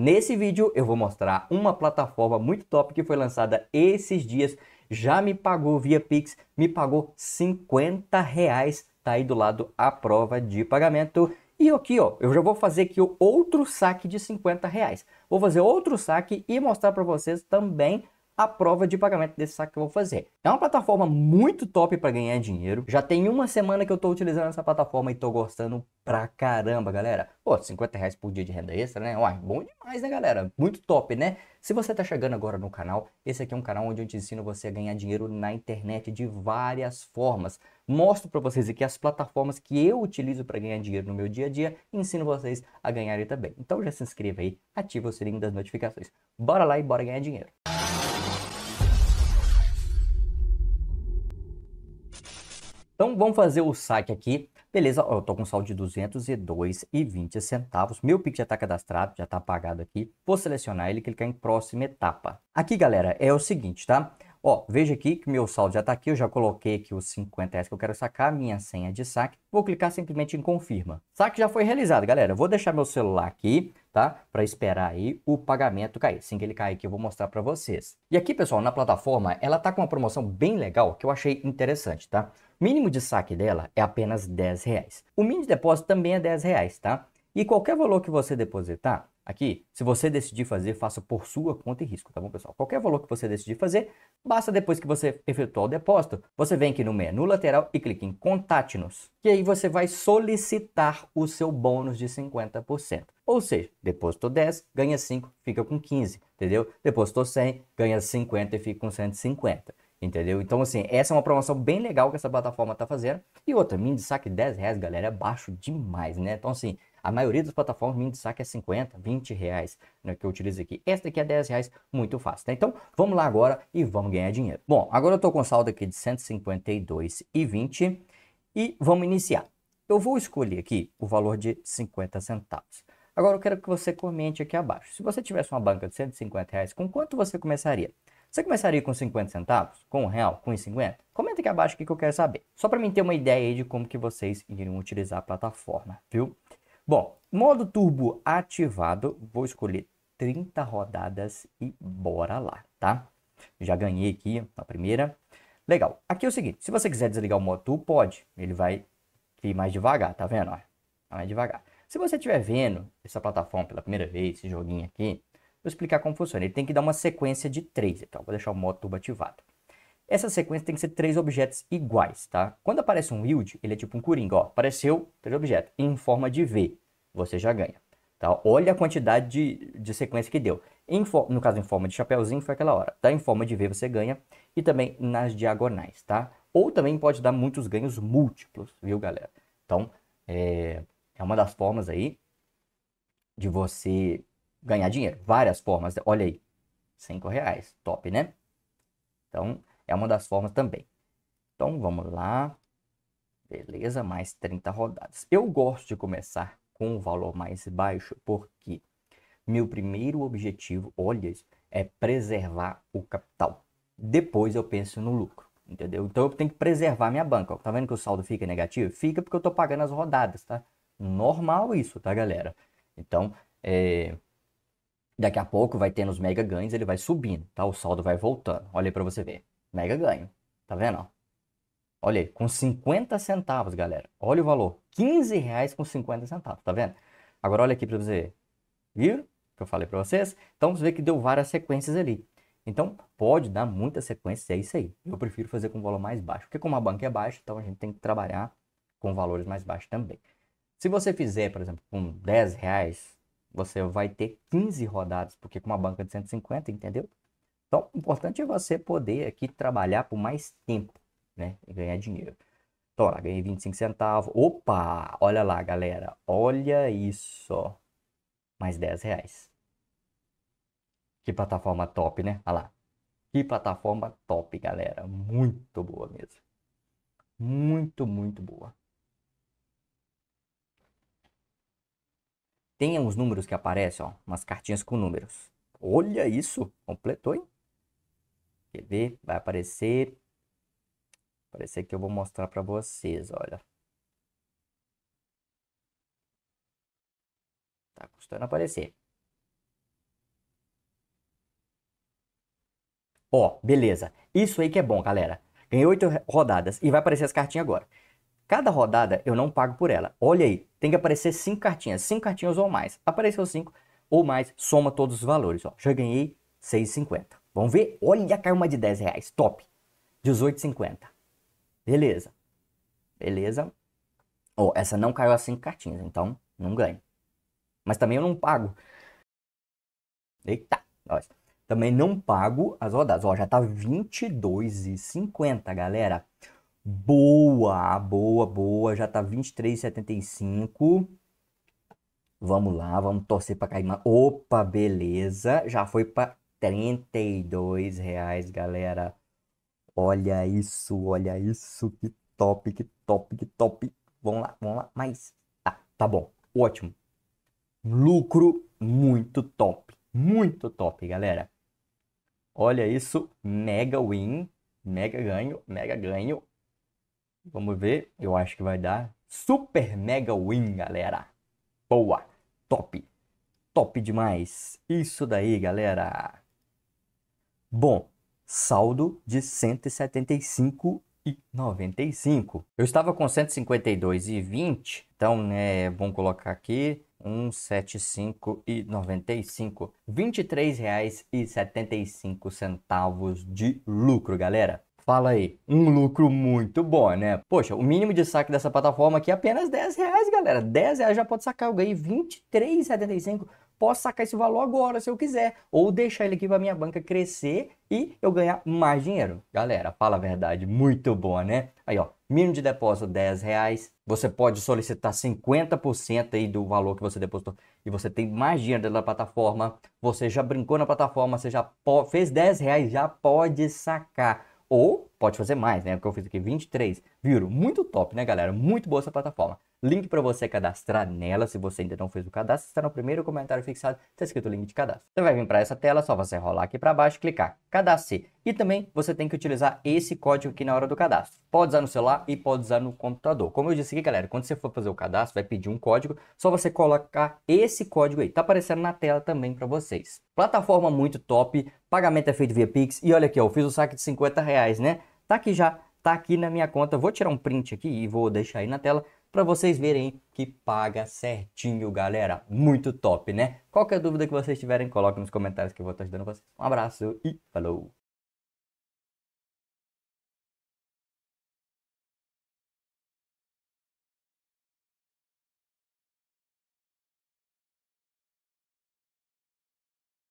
Nesse vídeo eu vou mostrar uma plataforma muito top que foi lançada esses dias, já me pagou via Pix, me pagou 50 reais, tá aí do lado a prova de pagamento. E aqui ó, eu já vou fazer aqui outro saque de 50 reais. Vou fazer outro saque e mostrar para vocês também a prova de pagamento desse saque que eu vou fazer. É uma plataforma muito top para ganhar dinheiro. Já tem uma semana que eu estou utilizando essa plataforma e estou gostando pra caramba, galera. Pô, 50 reais por dia de renda extra, né? Uai, bom demais, né, galera? Muito top, né? Se você está chegando agora no canal, esse aqui é um canal onde eu te ensino você a ganhar dinheiro na internet de várias formas. Mostro para vocês aqui as plataformas que eu utilizo para ganhar dinheiro no meu dia a dia e ensino vocês a ganharem também. Então já se inscreva aí, ativa o sininho das notificações. Bora lá e bora ganhar dinheiro. Então vamos fazer o saque aqui. Beleza, eu tô com saldo de 202,20 centavos. Meu pique já está cadastrado, já está pagado aqui. Vou selecionar ele e clicar em próxima etapa. Aqui, galera, é o seguinte, tá? Ó, veja aqui que meu saldo já está aqui, eu já coloquei aqui os 50 reais que eu quero sacar, minha senha de saque. Vou clicar simplesmente em confirma. Saque já foi realizado, galera. Vou deixar meu celular aqui, tá? Para esperar aí o pagamento cair. Assim que ele cair aqui, eu vou mostrar para vocês. E aqui, pessoal, na plataforma, ela tá com uma promoção bem legal que eu achei interessante, tá? Mínimo de saque dela é apenas 10 reais. O mínimo de depósito também é 10 reais, tá? E qualquer valor que você depositar, Aqui, se você decidir fazer, faça por sua conta e risco, tá bom, pessoal? Qualquer valor que você decidir fazer, basta depois que você efetuar o depósito, você vem aqui no menu lateral e clica em Contate-nos, que aí você vai solicitar o seu bônus de 50%. Ou seja, depositou 10, ganha 5, fica com 15, entendeu? Depositou 100, ganha 50 e fica com 150. Entendeu? Então, assim, essa é uma promoção bem legal que essa plataforma tá fazendo. E outra, mini de saque 10 reais, galera, é baixo demais, né? Então, assim, a maioria das plataformas, mínimo de saque é 50, 20 reais né, que eu utilizo aqui. Esta aqui é 10 reais, muito fácil. Tá? Então, vamos lá agora e vamos ganhar dinheiro. Bom, agora eu estou com saldo aqui de 152,20 e vamos iniciar. Eu vou escolher aqui o valor de 50 centavos. Agora eu quero que você comente aqui abaixo. Se você tivesse uma banca de 150 reais, com quanto você começaria? Você começaria com 50 centavos? Com um real? Com 50? Comenta aqui abaixo o que eu quero saber. Só para mim ter uma ideia aí de como que vocês iriam utilizar a plataforma, viu? Bom, modo turbo ativado, vou escolher 30 rodadas e bora lá, tá? Já ganhei aqui a primeira. Legal. Aqui é o seguinte, se você quiser desligar o modo turbo, pode. Ele vai ir mais devagar, tá vendo? Ó, tá mais devagar. Se você estiver vendo essa plataforma pela primeira vez, esse joguinho aqui, vou explicar como funciona. Ele tem que dar uma sequência de três. Então, vou deixar o modo turbo ativado. Essa sequência tem que ser três objetos iguais, tá? Quando aparece um yield, ele é tipo um coringa, ó. Apareceu três objetos em forma de V, você já ganha. Tá? Olha a quantidade de, de sequência que deu. Em, no caso, em forma de chapéuzinho, foi aquela hora. Tá? Em forma de V você ganha. E também nas diagonais, tá? Ou também pode dar muitos ganhos múltiplos, viu, galera? Então, é, é uma das formas aí de você ganhar dinheiro. Várias formas. Olha aí, cinco reais. Top, né? Então, é uma das formas também. Então vamos lá. Beleza, mais 30 rodadas. Eu gosto de começar com um valor mais baixo porque meu primeiro objetivo, olha, é preservar o capital. Depois eu penso no lucro, entendeu? Então eu tenho que preservar minha banca. Tá vendo que o saldo fica negativo? Fica porque eu tô pagando as rodadas, tá? Normal isso, tá, galera? Então, é... daqui a pouco vai ter nos mega ganhos, ele vai subindo, tá? O saldo vai voltando. Olha para você ver. Mega ganho. Tá vendo? Olha aí, com 50 centavos, galera. Olha o valor. 15 reais com 50 centavos, tá vendo? Agora olha aqui para você. Viu? Que eu falei para vocês. Então você vê que deu várias sequências ali. Então pode dar muitas sequências, é isso aí. Eu prefiro fazer com valor mais baixo. Porque como a banca é baixa, então a gente tem que trabalhar com valores mais baixos também. Se você fizer, por exemplo, com 10 reais, você vai ter 15 rodadas. Porque com uma banca de 150, entendeu? Então, o importante é você poder aqui trabalhar por mais tempo, né? E ganhar dinheiro. Então, lá, ganhei 25 centavos. Opa! Olha lá, galera. Olha isso. Mais 10 reais. Que plataforma top, né? Olha lá. Que plataforma top, galera. Muito boa mesmo. Muito, muito boa. Tem uns números que aparecem, ó. Umas cartinhas com números. Olha isso. Completou, hein? Quer ver? Vai aparecer. Aparecer que eu vou mostrar para vocês, olha. Tá custando aparecer. Ó, beleza. Isso aí que é bom, galera. Ganhei oito rodadas e vai aparecer as cartinhas agora. Cada rodada eu não pago por ela. Olha aí, tem que aparecer cinco cartinhas, cinco cartinhas ou mais. Apareceu cinco ou mais, soma todos os valores. Ó, já ganhei 6,50. Vamos ver? Olha, caiu uma de 10 reais. Top. 18,50. Beleza. Beleza. Oh, essa não caiu a 5 cartinhas, então não ganho. Mas também eu não pago. Eita, nossa. Também não pago as rodadas. Ó, já tá 22,50, galera. Boa, boa, boa. Já tá 23,75. Vamos lá, vamos torcer para cair mais. Opa, beleza. Já foi para 32 reais, galera. Olha isso, olha isso. Que top, que top, que top. Vamos lá, vamos lá. Mas, tá tá bom, ótimo. Lucro muito top, muito top, galera. Olha isso, mega win, mega ganho, mega ganho. Vamos ver, eu acho que vai dar super mega win, galera. Boa, top, top demais. Isso daí, galera. Bom, saldo de 175,95. Eu estava com 152,20, então né, vamos colocar aqui 175,95, R$ 23,75 de lucro, galera. Fala aí, um lucro muito bom, né? Poxa, o mínimo de saque dessa plataforma aqui é apenas 10 reais, galera. 10 reais já pode sacar, eu ganhei 23,75 posso sacar esse valor agora se eu quiser, ou deixar ele aqui para minha banca crescer e eu ganhar mais dinheiro. Galera, fala a verdade, muito boa, né? Aí, ó, mínimo de depósito 10 reais. Você pode solicitar 50% aí do valor que você depositou e você tem mais dinheiro dentro da plataforma. Você já brincou na plataforma, você já fez 10 reais, já pode sacar. Ou pode fazer mais, né? Porque eu fiz aqui 23. Viram? Muito top, né, galera? Muito boa essa plataforma. Link para você cadastrar nela, se você ainda não fez o cadastro, está no primeiro comentário fixado, está escrito o link de cadastro. Você vai vir para essa tela, é só você rolar aqui para baixo, clicar cadastre. E também você tem que utilizar esse código aqui na hora do cadastro. Pode usar no celular e pode usar no computador. Como eu disse aqui, galera, quando você for fazer o cadastro, vai pedir um código, só você colocar esse código aí. Tá aparecendo na tela também para vocês. Plataforma muito top, pagamento é feito via Pix. E olha aqui, ó, eu fiz o saque de 50 reais, né? Tá aqui já, tá aqui na minha conta. Vou tirar um print aqui e vou deixar aí na tela para vocês verem que paga certinho, galera. Muito top, né? Qualquer dúvida que vocês tiverem, coloque nos comentários que eu vou estar ajudando vocês. Um abraço e falou!